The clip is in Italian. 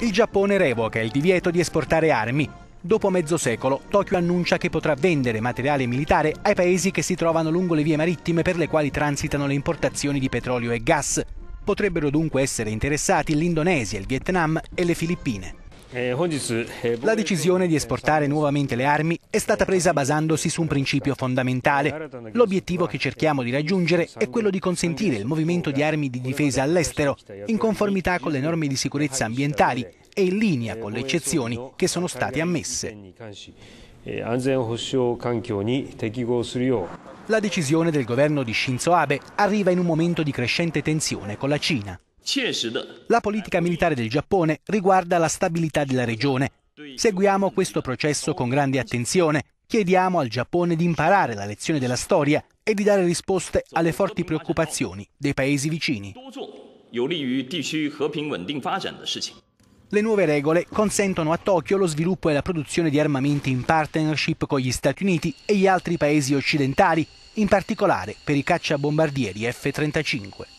Il Giappone revoca il divieto di esportare armi. Dopo mezzo secolo, Tokyo annuncia che potrà vendere materiale militare ai paesi che si trovano lungo le vie marittime per le quali transitano le importazioni di petrolio e gas. Potrebbero dunque essere interessati l'Indonesia, il Vietnam e le Filippine. Eh, eh, la decisione di esportare nuovamente le armi è stata presa basandosi su un principio fondamentale. L'obiettivo che cerchiamo di raggiungere è quello di consentire il movimento di armi di difesa all'estero, in conformità con le norme di sicurezza ambientali e in linea con le eccezioni che sono state ammesse. Eh, la decisione del governo di Shinzo Abe arriva in un momento di crescente tensione con la Cina. La politica militare del Giappone riguarda la stabilità della regione. Seguiamo questo processo con grande attenzione. Chiediamo al Giappone di imparare la lezione della storia e di dare risposte alle forti preoccupazioni dei paesi vicini. Le nuove regole consentono a Tokyo lo sviluppo e la produzione di armamenti in partnership con gli Stati Uniti e gli altri paesi occidentali, in particolare per i cacciabombardieri F-35.